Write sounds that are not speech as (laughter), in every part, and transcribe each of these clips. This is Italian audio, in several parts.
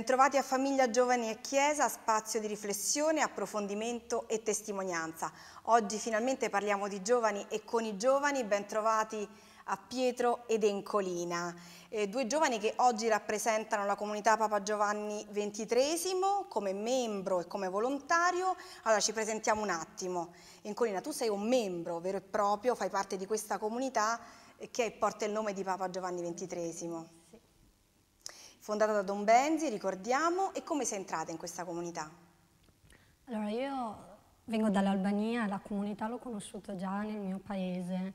Bentrovati a Famiglia Giovani e Chiesa, spazio di riflessione, approfondimento e testimonianza. Oggi finalmente parliamo di giovani e con i giovani, bentrovati a Pietro ed Encolina, eh, due giovani che oggi rappresentano la comunità Papa Giovanni XXIII come membro e come volontario. Allora ci presentiamo un attimo. Encolina, tu sei un membro vero e proprio, fai parte di questa comunità eh, che porta il nome di Papa Giovanni XXIII fondata da Don Benzi, ricordiamo, e come sei entrata in questa comunità? Allora io vengo dall'Albania, la comunità l'ho conosciuta già nel mio paese,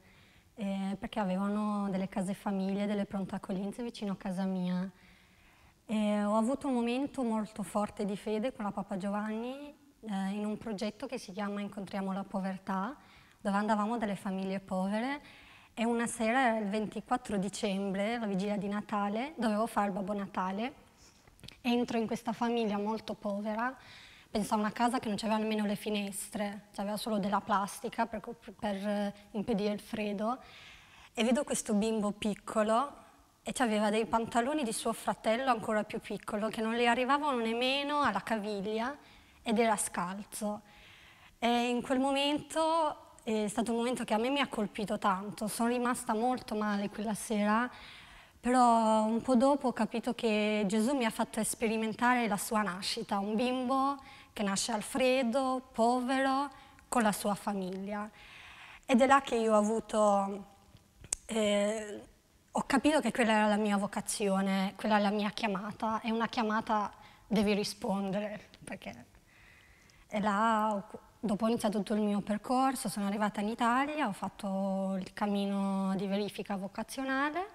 eh, perché avevano delle case famiglie, delle pronte accoglienze vicino a casa mia. E ho avuto un momento molto forte di fede con la Papa Giovanni eh, in un progetto che si chiama Incontriamo la povertà, dove andavamo dalle famiglie povere e una sera, il 24 dicembre, la vigilia di Natale, dovevo fare il Babbo Natale. Entro in questa famiglia molto povera, pensavo a una casa che non aveva nemmeno le finestre, aveva solo della plastica per, per eh, impedire il freddo. E vedo questo bimbo piccolo e aveva dei pantaloni di suo fratello ancora più piccolo che non le arrivavano nemmeno alla caviglia ed era scalzo. E in quel momento è stato un momento che a me mi ha colpito tanto, sono rimasta molto male quella sera, però un po' dopo ho capito che Gesù mi ha fatto sperimentare la sua nascita, un bimbo che nasce al freddo, povero, con la sua famiglia. Ed è là che io ho avuto, eh, ho capito che quella era la mia vocazione, quella è la mia chiamata, e una chiamata devi rispondere, perché è là Dopo ho iniziato tutto il mio percorso, sono arrivata in Italia, ho fatto il cammino di verifica vocazionale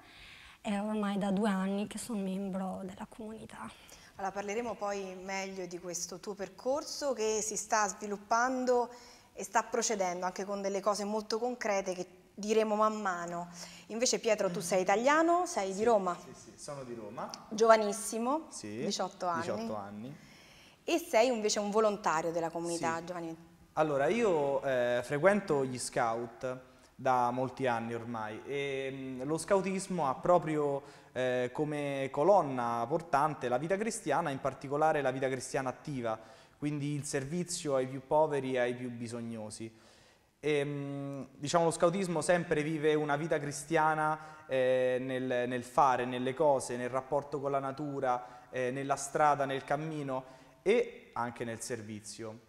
e ormai da due anni che sono membro della comunità. Allora, parleremo poi meglio di questo tuo percorso che si sta sviluppando e sta procedendo anche con delle cose molto concrete che diremo man mano. Invece Pietro tu sei italiano, sei sì, di Roma. Sì, sì, sono di Roma. Giovanissimo, sì, 18 anni. 18 anni. E sei invece un volontario della comunità, sì. Giovanni. Allora, io eh, frequento gli scout da molti anni ormai e mh, mm, lo scautismo ha proprio eh, come colonna portante la vita cristiana, in particolare la vita cristiana attiva, quindi il servizio ai più poveri e ai più bisognosi. E, mm, diciamo, lo scautismo sempre vive una vita cristiana eh, nel, nel, fare, nelle cose, nel rapporto con la natura, eh, nella strada, nel cammino e anche nel servizio.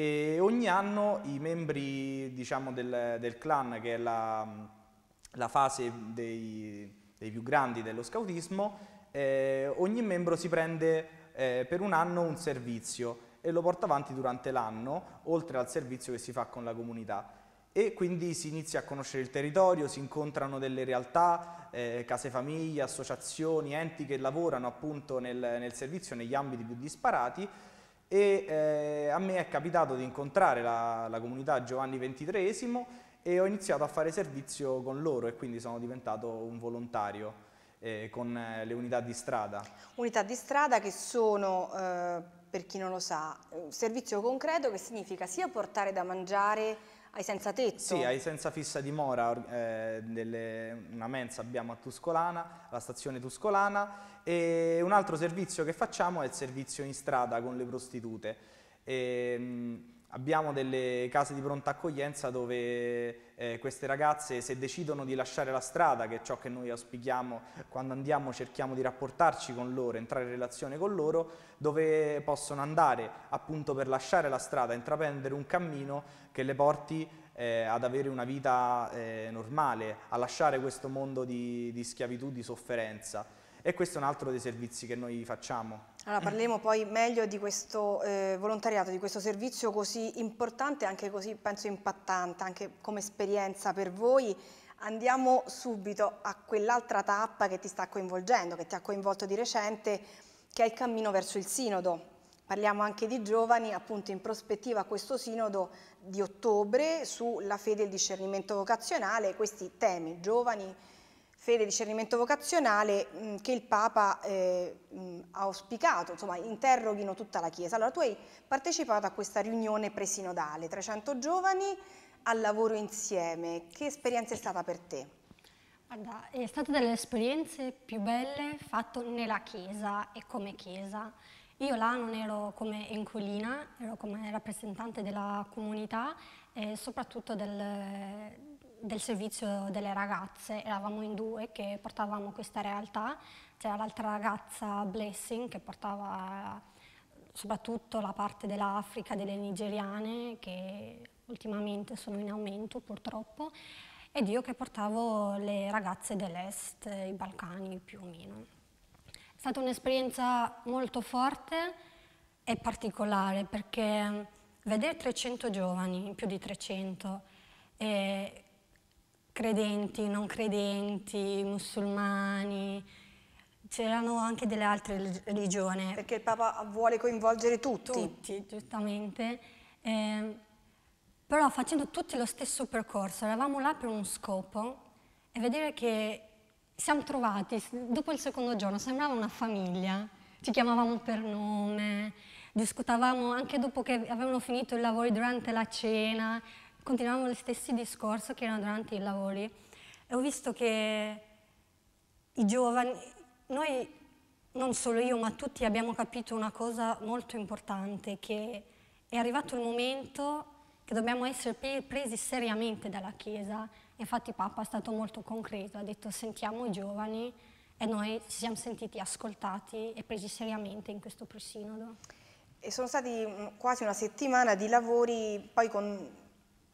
E ogni anno i membri diciamo, del, del, clan, che è la, la fase dei, dei, più grandi dello scautismo, eh, ogni membro si prende eh, per un anno un servizio e lo porta avanti durante l'anno, oltre al servizio che si fa con la comunità. E quindi si inizia a conoscere il territorio, si incontrano delle realtà, eh, case famiglie, associazioni, enti che lavorano appunto nel, nel servizio negli ambiti più disparati e eh, a me è capitato di incontrare la, la comunità Giovanni XXIII e ho iniziato a fare servizio con loro e quindi sono diventato un volontario eh, con eh, le unità di strada. Unità di strada che sono, eh, per chi non lo sa, eh, un servizio concreto che significa sia portare da mangiare ai senza tetto? Sì, ai senza fissa dimora, eh, delle, una mensa abbiamo a Tuscolana, la stazione Tuscolana e un altro servizio che facciamo è il servizio in strada con le prostitute. E, ehm, Abbiamo delle case di pronta accoglienza dove eh, queste ragazze se decidono di lasciare la strada, che è ciò che noi auspichiamo quando andiamo, cerchiamo di rapportarci con loro, entrare in relazione con loro, dove possono andare appunto per lasciare la strada, intraprendere un cammino che le porti eh, ad avere una vita eh, normale, a lasciare questo mondo di, di schiavitù, di sofferenza. E questo è un altro dei servizi che noi facciamo. Allora, parliamo poi meglio di questo eh, volontariato, di questo servizio così importante e anche così, penso, impattante, anche come esperienza per voi. Andiamo subito a quell'altra tappa che ti sta coinvolgendo, che ti ha coinvolto di recente, che è il cammino verso il sinodo. Parliamo anche di giovani, appunto in prospettiva a questo sinodo di ottobre sulla fede e il discernimento vocazionale, questi temi, giovani, fede, discernimento vocazionale mh, mm, che il Papa eh, mh, mm, ha auspicato, insomma interroghino tutta la Chiesa. Allora tu hai partecipato a questa riunione presinodale, 300 giovani al lavoro insieme, che esperienza è stata per te? Guarda, è stata delle esperienze più belle fatte nella Chiesa e come Chiesa. Io là non ero come encolina, ero come rappresentante della comunità e eh, soprattutto del, del servizio delle ragazze, eravamo in due che portavamo questa realtà, c'era l'altra ragazza Blessing che portava soprattutto la parte dell'Africa, delle nigeriane che ultimamente sono in aumento purtroppo, ed io che portavo le ragazze dell'est, i Balcani più o meno. È stata un'esperienza molto forte e particolare perché vedere 300 giovani, più di 300, credenti, non credenti, musulmani, c'erano anche delle altre religioni. Perché il Papa vuole coinvolgere tutti. Tutti, giustamente. Eh, però facendo tutti lo stesso percorso, eravamo là per un scopo e vedere che siamo trovati, dopo il secondo giorno, sembrava una famiglia, ci chiamavamo per nome, discutavamo anche dopo che avevano finito i lavori durante la cena, continuavamo gli stessi discorsi che erano durante i lavori e ho visto che i giovani, noi non solo io ma tutti abbiamo capito una cosa molto importante che è arrivato il momento che dobbiamo essere presi seriamente dalla Chiesa. Infatti Papa è stato molto concreto, ha detto sentiamo i giovani e noi ci siamo sentiti ascoltati e presi seriamente in questo presinodo. E sono stati quasi una settimana di lavori, poi con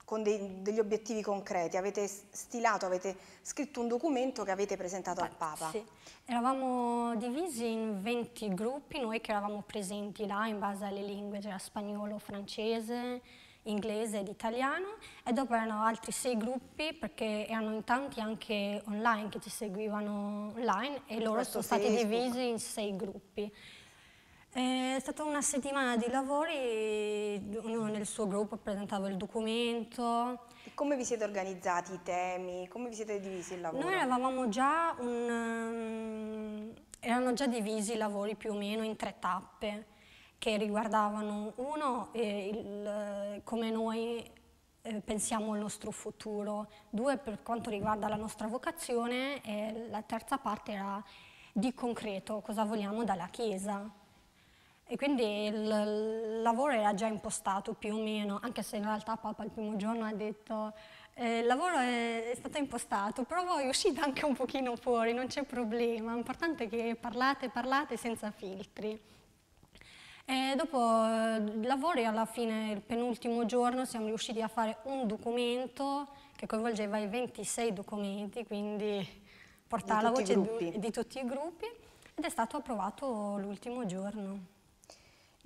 con dei, degli obiettivi concreti, avete stilato, avete scritto un documento che avete presentato al Papa. Sì, eravamo divisi in 20 gruppi, noi che eravamo presenti là in base alle lingue, c'era spagnolo, francese, inglese ed italiano e dopo erano altri sei gruppi perché erano in tanti anche online che ci seguivano online e loro Questo sono stati Facebook. divisi in sei gruppi. È stata una settimana di lavori, ognuno nel suo gruppo presentava il documento. E come vi siete organizzati i temi? Come vi siete divisi il lavoro? Noi eravamo già un, ehm, erano già divisi i lavori più o meno in tre tappe che riguardavano uno, eh, il, come noi eh, pensiamo al nostro futuro, due per quanto riguarda la nostra vocazione e la terza parte era di concreto cosa vogliamo dalla Chiesa. E quindi il lavoro era già impostato più o meno, anche se in realtà Papa il primo giorno ha detto eh, il lavoro è, è, stato impostato, però voi uscite anche un pochino fuori, non c'è problema, l'importante è che parlate, parlate senza filtri. E dopo eh, i lavori, alla fine, il penultimo giorno, siamo riusciti a fare un documento che coinvolgeva i 26 documenti, quindi portare la voce di, di tutti i gruppi, ed è stato approvato l'ultimo giorno.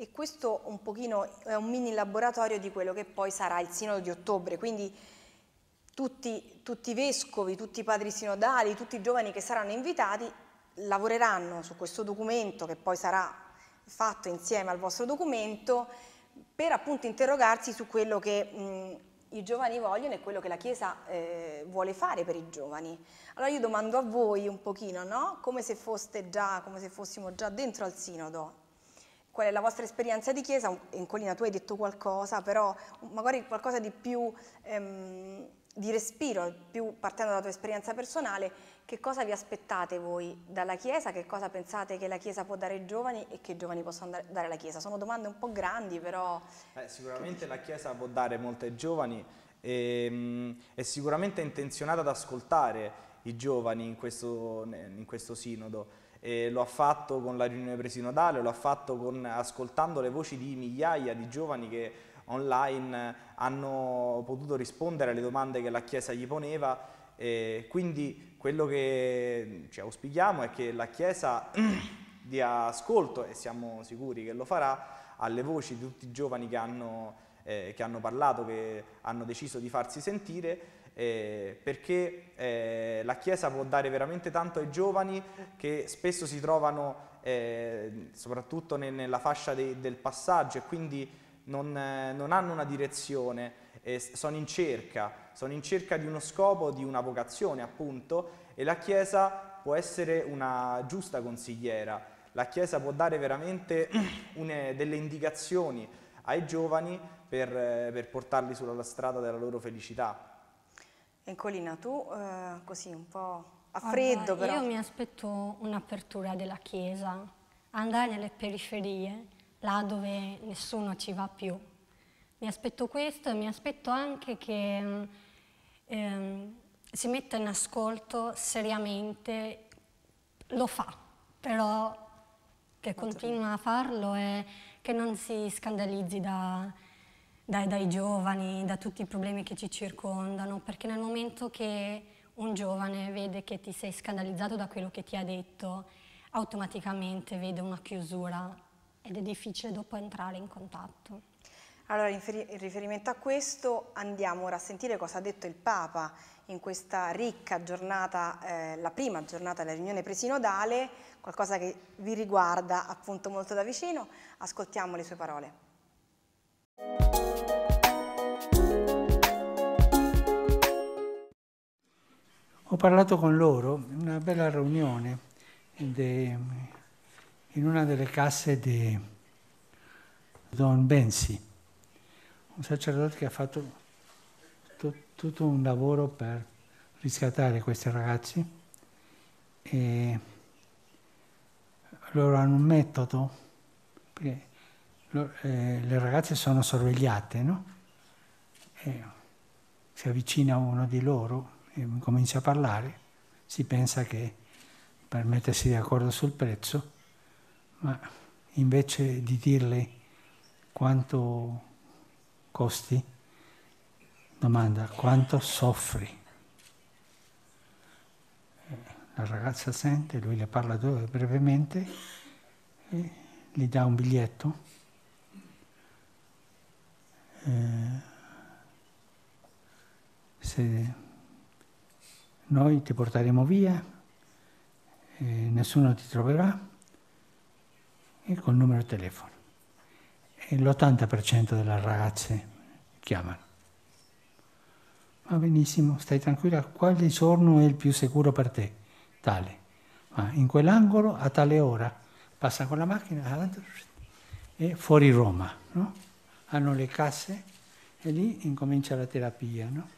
E questo un pochino è un mini laboratorio di quello che poi sarà il sinodo di ottobre, quindi tutti, tutti i vescovi, tutti i padri sinodali, tutti i giovani che saranno invitati lavoreranno su questo documento che poi sarà fatto insieme al vostro documento per appunto interrogarsi su quello che mh, i giovani vogliono e quello che la Chiesa eh, vuole fare per i giovani. Allora io domando a voi un pochino, no? Come se, già, come se fossimo già dentro al sinodo, qual è la vostra esperienza di chiesa. In Colina tu hai detto qualcosa, però magari qualcosa di più ehm, di respiro, più partendo dalla tua esperienza personale, che cosa vi aspettate voi dalla Chiesa, che cosa pensate che la Chiesa può dare ai giovani e che i giovani possono dare alla Chiesa? Sono domande un po' grandi, però... Eh, sicuramente la Chiesa può dare molto ai giovani e ehm, è sicuramente intenzionata ad ascoltare i giovani in questo, in questo sinodo eh, lo ha fatto con la riunione presinodale, lo ha fatto con, ascoltando le voci di migliaia di giovani che online hanno potuto rispondere alle domande che la Chiesa gli poneva eh, quindi quello che ci auspichiamo è che la Chiesa (clears throat) dia ascolto, e siamo sicuri che lo farà, alle voci di tutti i giovani che hanno, eh, che hanno parlato, che hanno deciso di farsi sentire eh, perché eh, la Chiesa può dare veramente tanto ai giovani che spesso si trovano eh, soprattutto ne, nella fascia de, del passaggio e quindi non, eh, non hanno una direzione, eh, sono in cerca, sono in cerca di uno scopo, di una vocazione appunto e la Chiesa può essere una giusta consigliera, la Chiesa può dare veramente (clears throat) une, delle indicazioni ai giovani per, per portarli sulla strada della loro felicità. Encolina, tu eh, così un po' a freddo allora, però. Io mi aspetto un'apertura della Chiesa, andare nelle periferie, là dove nessuno ci va più. Mi aspetto questo e mi aspetto anche che eh, si metta in ascolto seriamente, lo fa, però che continua a farlo e che non si scandalizzi da dai, dai giovani, da tutti i problemi che ci circondano, perché nel momento che un giovane vede che ti sei scandalizzato da quello che ti ha detto, automaticamente vede una chiusura ed è difficile dopo entrare in contatto. Allora, in riferimento a questo, andiamo ora a sentire cosa ha detto il Papa in questa ricca giornata, eh, la prima giornata della riunione presinodale, qualcosa che vi riguarda appunto molto da vicino. Ascoltiamo le sue parole. Ho parlato con loro, in una bella riunione de, in una delle casse di Don Bensi, un sacerdote che ha fatto to, tutto un lavoro per riscattare questi ragazzi e loro hanno un metodo, perché eh, le ragazze sono sorvegliate, no? E eh, si avvicina uno di loro e comincia a parlare, si pensa che per mettersi d'accordo sul prezzo, ma invece di dirle quanto costi, domanda quanto soffri. Eh, la ragazza sente, lui le parla brevemente, e gli dà un biglietto eh, se noi ti porteremo via, eh, nessuno ti troverà, e col numero di telefono. E l'80% delle ragazze chiamano. Va benissimo, stai tranquilla, quale giorno è il più sicuro per te? Tale. Ma in quell'angolo a tale ora passa con la macchina e fuori Roma, no? hanno le casse e lì incomincia la terapia. No?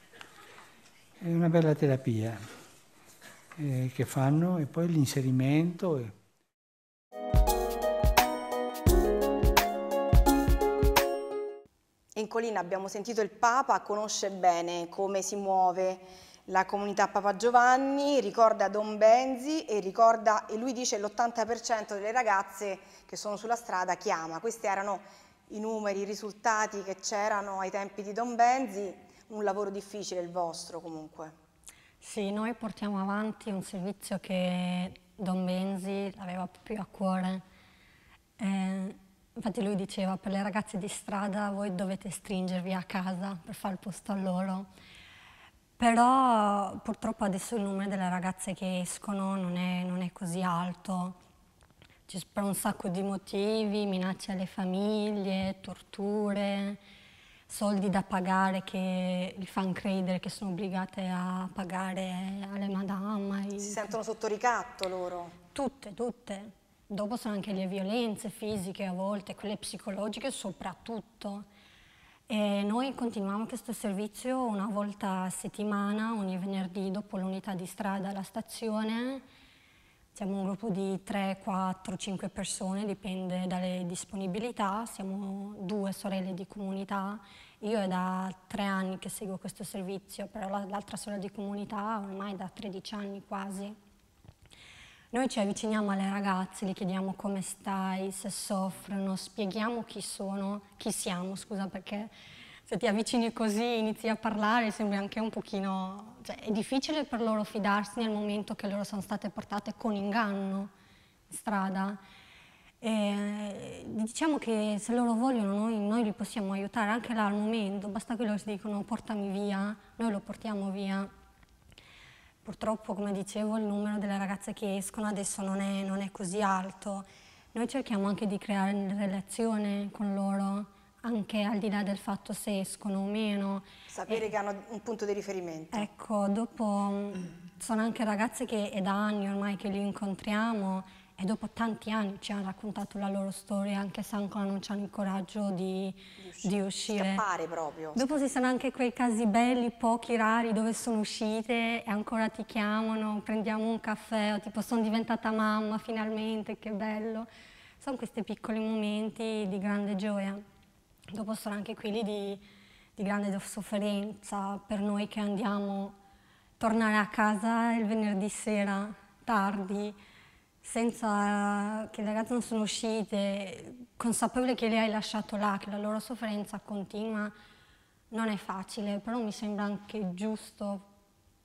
È una bella terapia eh, che fanno e poi l'inserimento. E... In Colina abbiamo sentito il Papa, conosce bene come si muove la comunità Papa Giovanni, ricorda Don Benzi e ricorda, e lui dice l'80% delle ragazze che sono sulla strada chiama. Queste erano i numeri, i risultati che c'erano ai tempi di Don Benzi, un lavoro difficile il vostro comunque. Sì, noi portiamo avanti un servizio che Don Benzi aveva più a cuore. Eh, infatti lui diceva, per le ragazze di strada voi dovete stringervi a casa per fare il posto a loro. Però purtroppo adesso il numero delle ragazze che escono non è, non è così alto cioè, per un sacco di motivi, minacce alle famiglie, torture, soldi da pagare che gli fanno credere che sono obbligate a pagare alle madame. Si sentono sotto ricatto loro? Tutte, tutte. Dopo sono anche le violenze fisiche a volte, quelle psicologiche soprattutto. E noi continuiamo questo servizio una volta a settimana, ogni venerdì dopo l'unità di strada alla stazione siamo un gruppo di 3, 4, 5 persone, dipende dalle disponibilità, siamo due sorelle di comunità. Io è da tre anni che seguo questo servizio, però l'altra sorella di comunità ormai è da 13 anni quasi. Noi ci avviciniamo alle ragazze, le chiediamo come stai, se soffrono, spieghiamo chi sono, chi siamo, scusa perché se ti avvicini così, inizi a parlare, sembra anche un pochino... Cioè, è difficile per loro fidarsi nel momento che loro sono state portate con inganno in strada. E diciamo che se loro vogliono noi, noi, li possiamo aiutare anche là al momento, basta che loro si dicono portami via, noi lo portiamo via. Purtroppo, come dicevo, il numero delle ragazze che escono adesso non è, non è così alto. Noi cerchiamo anche di creare una relazione con loro, anche al di là del fatto se escono o meno. Sapere e, che hanno un punto di riferimento. Ecco, dopo mm, sono anche ragazze che è da anni ormai che li incontriamo e dopo tanti anni ci hanno raccontato la loro storia, anche se ancora non hanno il coraggio di, di uscire. Di uscire. Scappare proprio. Dopo ci sono anche quei casi belli, pochi, rari, dove sono uscite e ancora ti chiamano, prendiamo un caffè, o tipo sono diventata mamma finalmente, che bello. Sono questi piccoli momenti di grande gioia dopo sono anche quelli di, di grande sofferenza per noi che andiamo tornare a casa il venerdì sera tardi senza che le ragazze non sono uscite, consapevole che le hai lasciato là, che la loro sofferenza continua, non è facile, però mi sembra anche giusto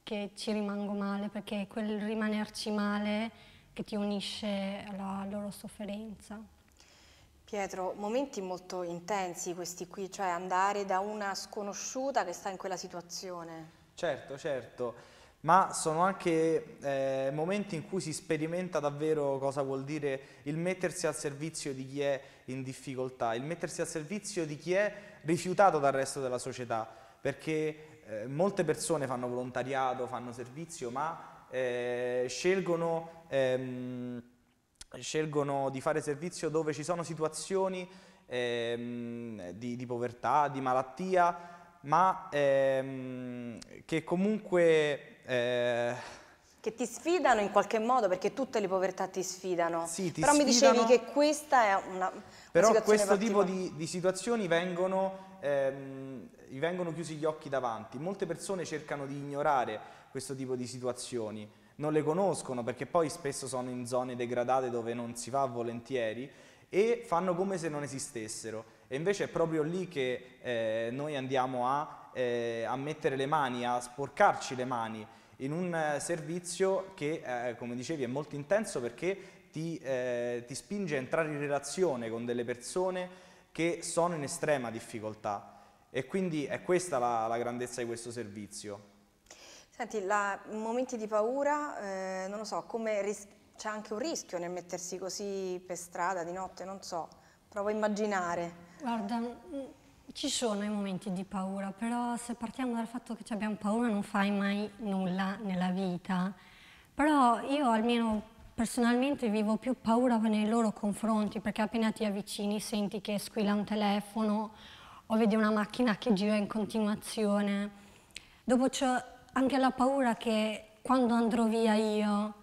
che ci rimango male, perché è quel rimanerci male che ti unisce alla loro sofferenza. Pietro, momenti molto intensi questi qui, cioè andare da una sconosciuta che sta in quella situazione. Certo, certo, ma sono anche eh, momenti in cui si sperimenta davvero cosa vuol dire il mettersi al servizio di chi è in difficoltà, il mettersi al servizio di chi è rifiutato dal resto della società, perché eh, molte persone fanno volontariato, fanno servizio, ma eh, scelgono... Ehm, scelgono di fare servizio dove ci sono situazioni ehm, di, di, povertà, di malattia, ma ehm, che comunque... Eh... che ti sfidano in qualche modo, perché tutte le povertà ti sfidano. Sì, ti Però sfidano, mi dicevi che questa è una... una però questo tipo di, di situazioni vengono, ehm, vengono chiusi gli occhi davanti. Molte persone cercano di ignorare questo tipo di situazioni non le conoscono perché poi spesso sono in zone degradate dove non si va volentieri e fanno come se non esistessero. E invece è proprio lì che eh, noi andiamo a, eh, a, mettere le mani, a sporcarci le mani in un eh, servizio che, eh, come dicevi, è molto intenso perché ti, eh, ti spinge a entrare in relazione con delle persone che sono in estrema difficoltà. E quindi è questa la, la grandezza di questo servizio. Senti, la, momenti di paura, eh, non lo so, come c'è anche un rischio nel mettersi così per strada di notte, non so, provo a immaginare. Guarda, mm, ci sono i momenti di paura, però se partiamo dal fatto che abbiamo paura non fai mai nulla nella vita. Però io almeno personalmente vivo più paura nei loro confronti, perché appena ti avvicini senti che squilla un telefono o vedi una macchina che gira in continuazione. Dopo ciò anche la paura che quando andrò via io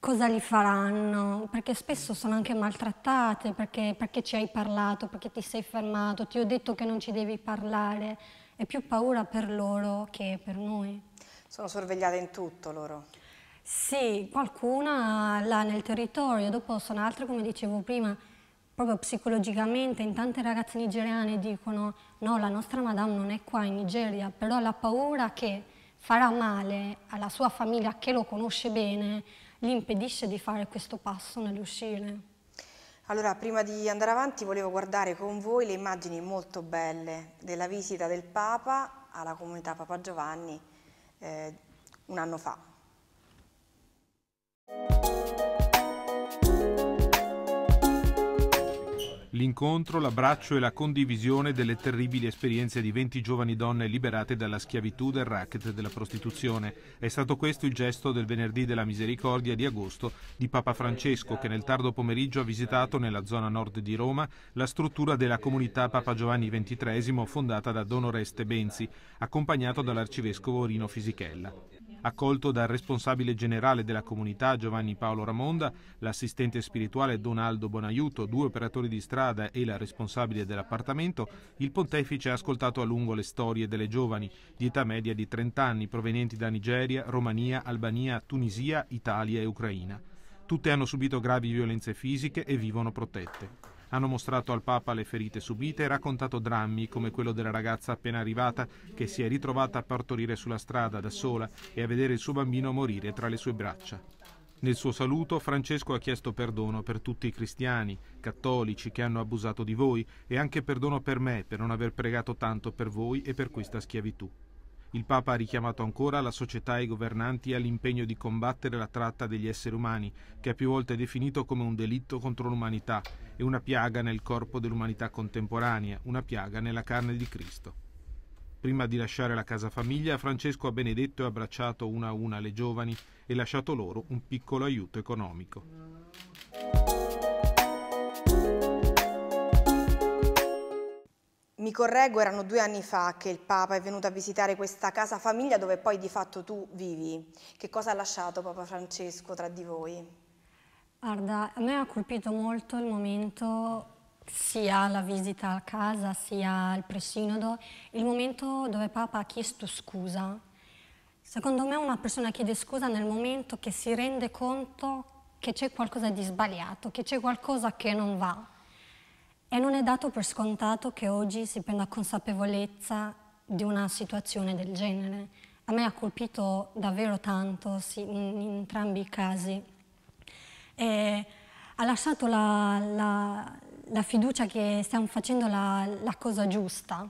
cosa li faranno, perché spesso sono anche maltrattate, perché, perché ci hai parlato, perché ti sei fermato, ti ho detto che non ci devi parlare, è più paura per loro che per noi. Sono sorvegliate in tutto loro? Sì, qualcuna là nel territorio, dopo sono altre come dicevo prima, proprio psicologicamente in tante ragazze nigeriane dicono no, la nostra madame non è qua in Nigeria, però la paura che farà male alla sua famiglia che lo conosce bene gli impedisce di fare questo passo nell'uscire. Allora, prima di andare avanti volevo guardare con voi le immagini molto belle della visita del Papa alla comunità Papa Giovanni eh, un anno fa. l'incontro, l'abbraccio e la condivisione delle terribili esperienze di 20 giovani donne liberate dalla schiavitù del racket della prostituzione. È stato questo il gesto del venerdì della misericordia di agosto di Papa Francesco che nel tardo pomeriggio ha visitato nella zona nord di Roma la struttura della comunità Papa Giovanni XXIII fondata da Don Oreste Benzi, accompagnato dall'arcivescovo Rino Fisichella. Accolto dal responsabile generale della comunità Giovanni Paolo Ramonda, l'assistente spirituale Donaldo Bonaiuto, due operatori di strada e la responsabile dell'appartamento, il pontefice ha ascoltato a lungo le storie delle giovani, di età media di 30 anni, provenienti da Nigeria, Romania, Albania, Tunisia, Italia e Ucraina. Tutte hanno subito gravi violenze fisiche e vivono protette. Hanno mostrato al Papa le ferite subite e raccontato drammi come quello della ragazza appena arrivata che si è ritrovata a partorire sulla strada da sola e a vedere il suo bambino morire tra le sue braccia. Nel suo saluto Francesco ha chiesto perdono per tutti i cristiani, cattolici che hanno abusato di voi e anche perdono per me per non aver pregato tanto per voi e per questa schiavitù. Il Papa ha richiamato ancora la società e i governanti all'impegno di combattere la tratta degli esseri umani, che ha più volte definito come un delitto contro l'umanità e una piaga nel corpo dell'umanità contemporanea, una piaga nella carne di Cristo. Prima di lasciare la casa famiglia, Francesco ha benedetto e abbracciato una a una le giovani e lasciato loro un piccolo aiuto economico. Mi correggo, erano due anni fa che il Papa è venuto a visitare questa casa famiglia dove poi di fatto tu vivi. Che cosa ha lasciato Papa Francesco tra di voi? Guarda, a me ha colpito molto il momento, sia la visita a casa, sia il presinodo, il momento dove Papa ha chiesto scusa. Secondo me una persona chiede scusa nel momento che si rende conto che c'è qualcosa di sbagliato, che c'è qualcosa che non va. E non è dato per scontato che oggi si prenda consapevolezza di una situazione del genere. A me ha colpito davvero tanto sì, in, entrambi i casi. E ha lasciato la, la, la, fiducia che stiamo facendo la, la cosa giusta,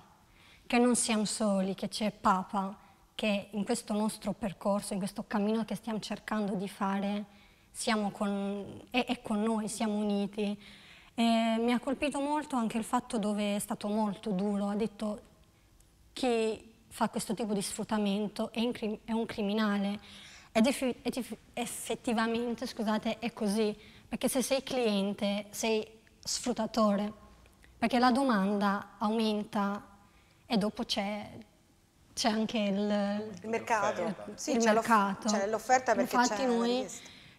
che non siamo soli, che c'è Papa, che in questo nostro percorso, in questo cammino che stiamo cercando di fare, siamo con, è, è con noi, siamo uniti. E mi ha colpito molto anche il fatto dove è stato molto duro, ha detto chi fa questo tipo di sfruttamento è, è un criminale ed effettivamente scusate, è così, perché se sei cliente sei sfruttatore, perché la domanda aumenta e dopo c'è anche il, il mercato, eh, sì, c'è l'offerta perché c'è Infatti noi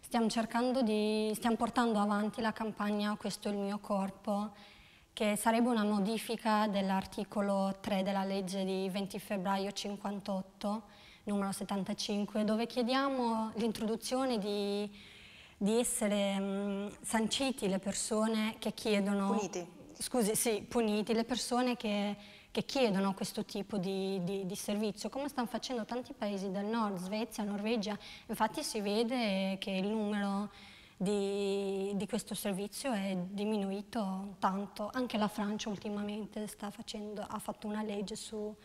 stiamo cercando di, stiamo portando avanti la campagna Questo è il mio corpo, che sarebbe una modifica dell'articolo 3 della legge di 20 febbraio 58, numero 75, dove chiediamo l'introduzione di, di, essere mh, mm, sanciti le persone che chiedono... Puniti. Scusi, sì, puniti, le persone che che chiedono questo tipo di, di, di, servizio, come stanno facendo tanti paesi del nord, Svezia, Norvegia. Infatti si vede che il numero di, di questo servizio è diminuito tanto, anche la Francia ultimamente facendo, ha fatto una legge su,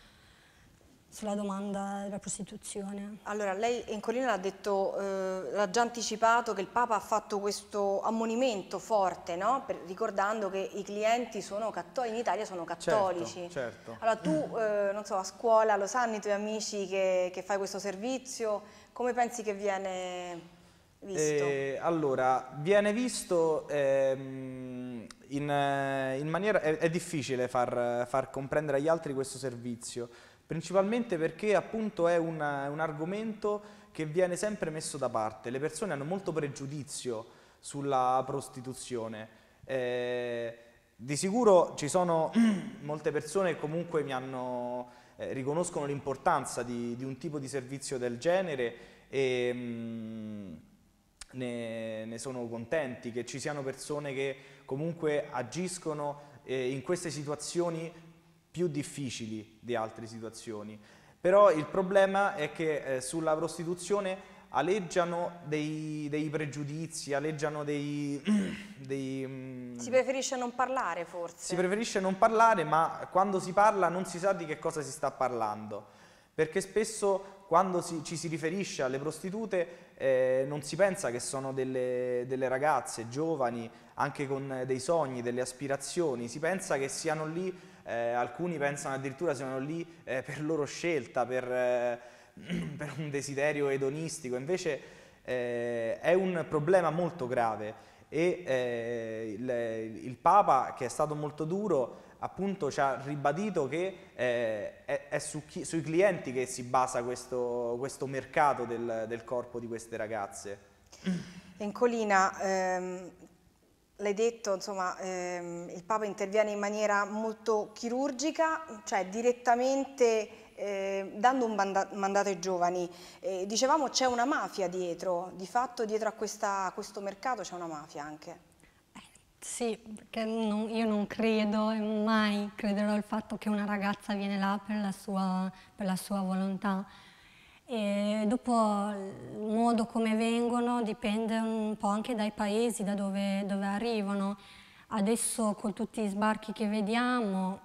sulla domanda della prostituzione. Allora, lei in collina l'ha detto, eh, l'ha già anticipato che il Papa ha fatto questo ammonimento forte, no? per, ricordando che i clienti in Italia sono certo, cattolici. Certo, certo. Allora tu, mm. eh, non so, a scuola lo sanno i tuoi amici che, che fai questo servizio, come pensi che viene eh, allora, viene visto ehm, in, eh, in, maniera... È, è difficile far, far comprendere agli altri questo servizio, principalmente perché appunto è un, un argomento che viene sempre messo da parte, le persone hanno molto pregiudizio sulla prostituzione. Eh, di sicuro ci sono (clears throat) molte persone che comunque mi hanno, eh, riconoscono l'importanza di, di, un tipo di servizio del genere e mh, mm, ne, ne, sono contenti che ci siano persone che comunque agiscono eh, in queste situazioni più difficili di altre situazioni. Però il problema è che eh, sulla prostituzione aleggiano dei, dei pregiudizi, aleggiano dei, (clears throat) dei, mm, Si preferisce non parlare forse. Si preferisce non parlare, ma quando si parla non si sa di che cosa si sta parlando. Perché spesso quando si, ci si riferisce alle prostitute eh, non si pensa che sono delle, delle ragazze giovani, anche con dei sogni, delle aspirazioni, si pensa che siano lì eh, alcuni pensano addirittura siano lì eh, per loro scelta, per, eh, (clears throat) per, un desiderio edonistico, invece eh, è un problema molto grave e eh, il, il Papa, che è stato molto duro, appunto ci ha ribadito che eh, è, è su chi, sui clienti che si basa questo, questo mercato del, del, corpo di queste ragazze. (clears throat) Encolina, ehm, L'hai detto, insomma, ehm, il Papa interviene in maniera molto chirurgica, cioè direttamente eh, dando un manda mandato ai giovani. Eh, dicevamo c'è una mafia dietro, di fatto dietro a, questa, a questo mercato c'è una mafia anche. sì, perché non, io non credo e mai crederò al fatto che una ragazza viene là per la sua, per la sua volontà e dopo il modo come vengono dipende un po' anche dai paesi da dove, dove arrivano. Adesso con tutti gli sbarchi che vediamo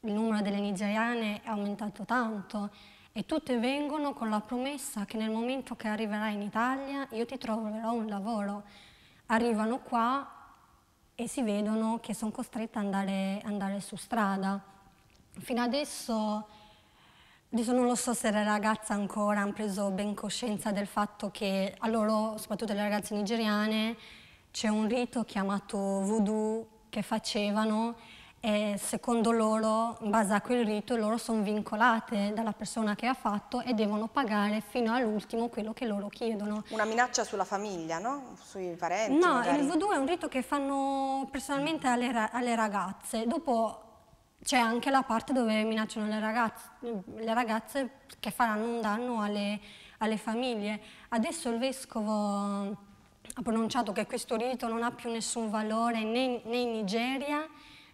il numero delle nigeriane è aumentato tanto e tutte vengono con la promessa che nel momento che arriverai in Italia io ti troverò un lavoro. Arrivano qua e si vedono che sono costrette ad andare, andare su strada. Fino adesso Adesso non lo so se le ragazze ancora hanno preso ben coscienza del fatto che a loro, soprattutto le ragazze nigeriane, c'è un rito chiamato voodoo che facevano e secondo loro, in base a quel rito, loro sono vincolate dalla persona che ha fatto e devono pagare fino all'ultimo quello che loro chiedono. Una minaccia sulla famiglia, no? Sui parenti? No, magari. il voodoo è un rito che fanno personalmente alle, alle ragazze. Dopo c'è anche la parte dove minacciano le ragazze, le ragazze che faranno un danno alle, alle, famiglie. Adesso il vescovo ha pronunciato che questo rito non ha più nessun valore né, né in Nigeria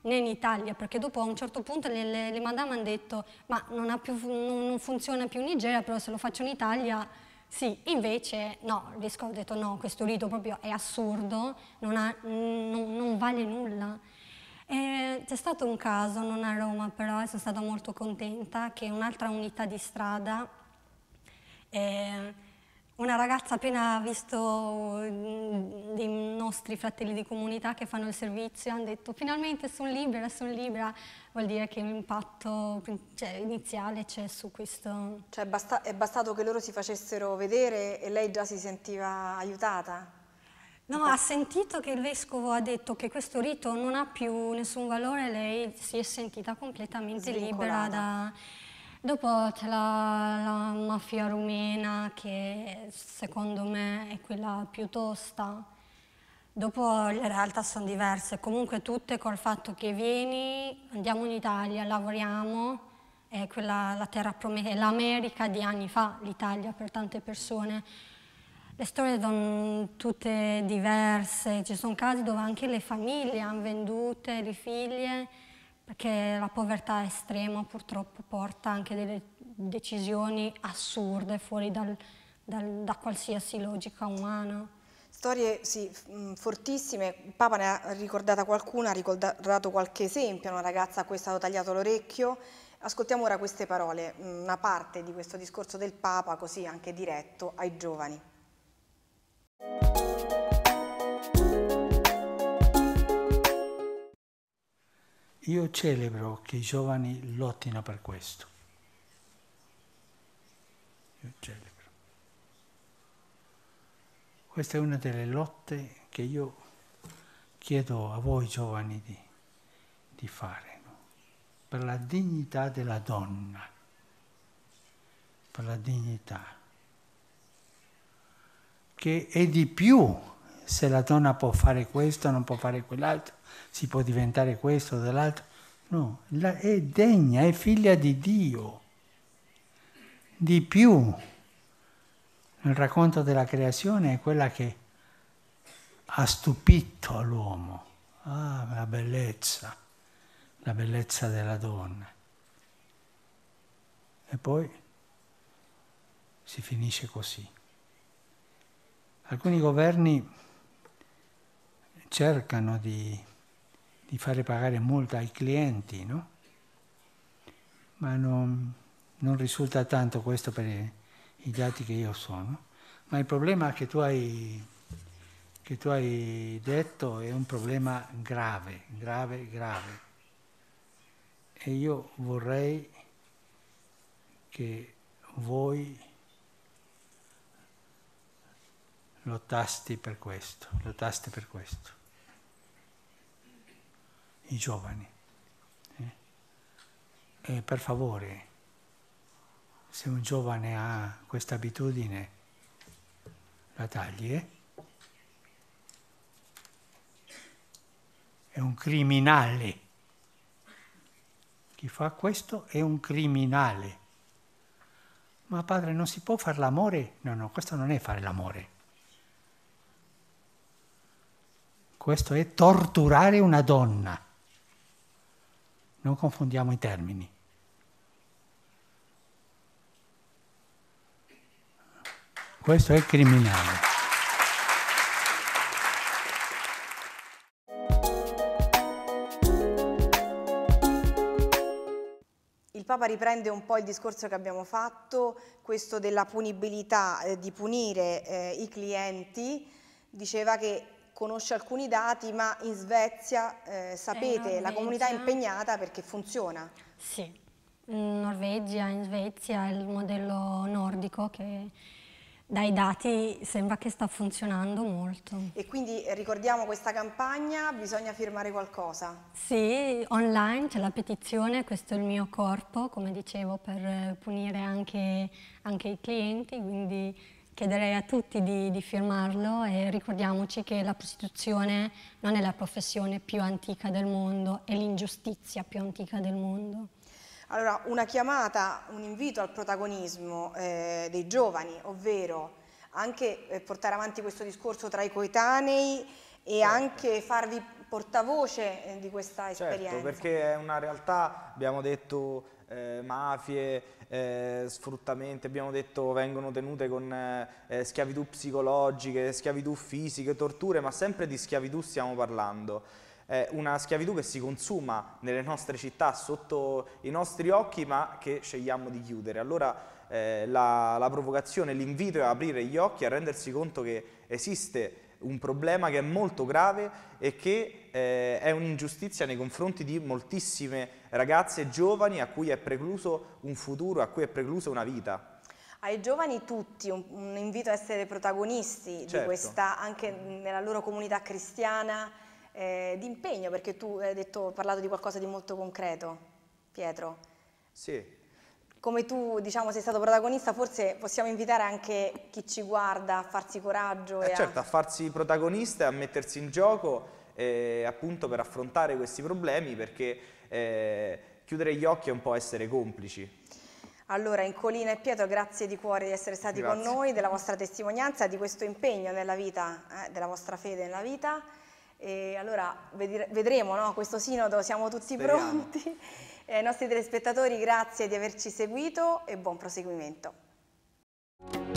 né in Italia, perché dopo a un certo punto le, le, le madame hanno detto ma non, più, non, non funziona più in Nigeria, però se lo faccio in Italia sì, invece no, il vescovo ha detto no, questo rito proprio è assurdo, non, ha, non, non vale nulla. Eh, c'è stato un caso, non a Roma però, e sono stata molto contenta, che un'altra unità di strada, eh, una ragazza appena ha visto mm, dei nostri fratelli di comunità che fanno il servizio, hanno detto finalmente sono libera, sono libera, vuol dire che l'impatto cioè, iniziale c'è su questo. Cioè basta è bastato che loro si facessero vedere e lei già si sentiva aiutata? No, ha sentito che il vescovo ha detto che questo rito non ha più nessun valore, lei si è sentita completamente libera da... Dopo c'è la, la, mafia rumena che secondo me è quella più tosta. Dopo le realtà sono diverse, comunque tutte col fatto che vieni, andiamo in Italia, lavoriamo, è quella la terra promessa, l'America di anni fa, l'Italia per tante persone le storie sono tutte diverse, ci sono casi dove anche le famiglie hanno vendute le figlie, perché la povertà estrema purtroppo porta anche delle decisioni assurde fuori dal, dal, da qualsiasi logica umana. Storie sì, mm, fortissime, Papa ne ha ricordata qualcuna, ha ricordato qualche esempio, una ragazza a cui è stato tagliato l'orecchio. Ascoltiamo ora queste parole, mm, una parte di questo discorso del Papa così anche diretto ai giovani. Io celebro che i giovani lottino per questo. Io celebro. Questa è una delle lotte che io chiedo a voi giovani di, di fare, no? per la dignità della donna, per la dignità che è di più se la donna può fare questo, non può fare quell'altro, si può diventare questo o dell'altro. No, è degna, è figlia di Dio. Di più, nel racconto della creazione è quella che ha stupito l'uomo. Ah, la bellezza, la bellezza della donna. E poi si finisce così. Alcuni governi cercano di, di fare pagare molto ai clienti, no? ma non, non, risulta tanto questo per i dati che io sono. Ma il problema che tu hai, che tu hai detto è un problema grave, grave, grave. E io vorrei che voi Lottasti per questo, lottaste per questo. I giovani. Eh? E per favore, se un giovane ha questa abitudine, la tagli, eh? È un criminale. Chi fa questo è un criminale. Ma padre, non si può fare l'amore? No, no, questo non è fare l'amore. Questo è torturare una donna. Non confondiamo i termini. Questo è criminale. Il Papa riprende un po' il discorso che abbiamo fatto, questo della punibilità, eh, di punire eh, i clienti. Diceva che conosce alcuni dati, ma in Svezia eh, sapete, eh, la comunità è impegnata perché funziona. Sì, in Norvegia, in Svezia, il modello nordico che dai dati sembra che sta funzionando molto. E quindi eh, ricordiamo questa campagna, bisogna firmare qualcosa? Sì, online c'è la petizione, questo è il mio corpo, come dicevo, per eh, punire anche, anche i clienti, quindi chiederei a tutti di, di firmarlo e ricordiamoci che la prostituzione non è la professione più antica del mondo, è l'ingiustizia più antica del mondo. Allora, una chiamata, un invito al protagonismo eh, dei giovani, ovvero anche eh, portare avanti questo discorso tra i coetanei e certo. anche farvi portavoce eh, di questa certo, esperienza. Certo, perché è una realtà, abbiamo detto, eh, mafie, eh, sfruttamenti, abbiamo detto vengono tenute con eh, eh, schiavitù psicologiche, schiavitù fisiche, torture, ma sempre di schiavitù stiamo parlando. È una schiavitù che si consuma nelle nostre città sotto i nostri occhi ma che scegliamo di chiudere. Allora eh, la, la provocazione, l'invito è aprire gli occhi, a rendersi conto che esiste un problema che è molto grave e che eh, è un'ingiustizia nei confronti di moltissime ragazze giovani a cui è precluso un futuro, a cui è preclusa una vita ai giovani tutti un, un, invito a essere protagonisti certo. di questa, anche nella loro comunità cristiana, eh, di impegno, perché tu hai, detto, hai parlato di qualcosa di molto concreto, Pietro. Sì, come tu diciamo, sei stato protagonista, forse possiamo invitare anche chi ci guarda a farsi coraggio. Eh certo, a... a farsi protagonista e a mettersi in gioco eh, appunto per affrontare questi problemi, perché eh, chiudere gli occhi è un po' essere complici. Allora, Incolina e Pietro, grazie di cuore di essere stati grazie. con noi, della vostra testimonianza, di questo impegno nella vita, eh, della vostra fede nella vita. E allora vedremo no? questo sinodo, siamo tutti Speriamo. pronti. E eh, ai nostri telespettatori grazie di averci seguito e buon proseguimento.